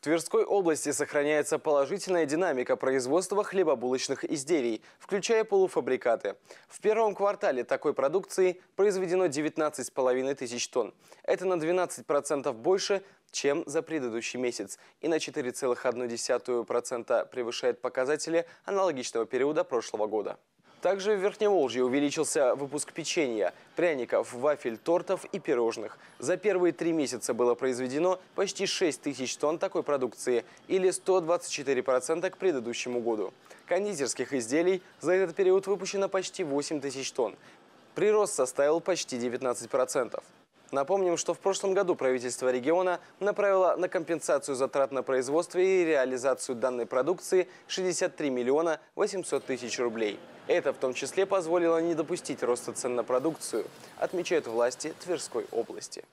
В Тверской области сохраняется положительная динамика производства хлебобулочных изделий, включая полуфабрикаты. В первом квартале такой продукции произведено 19,5 тысяч тонн. Это на 12% больше, чем за предыдущий месяц, и на 4,1% превышает показатели аналогичного периода прошлого года. Также в Верхневолжье увеличился выпуск печенья, пряников, вафель, тортов и пирожных. За первые три месяца было произведено почти 6 тысяч тонн такой продукции, или 124% к предыдущему году. Кондитерских изделий за этот период выпущено почти 8 тысяч тонн. Прирост составил почти 19%. Напомним, что в прошлом году правительство региона направило на компенсацию затрат на производство и реализацию данной продукции 63 миллиона 800 тысяч рублей. Это в том числе позволило не допустить роста цен на продукцию, отмечают власти Тверской области.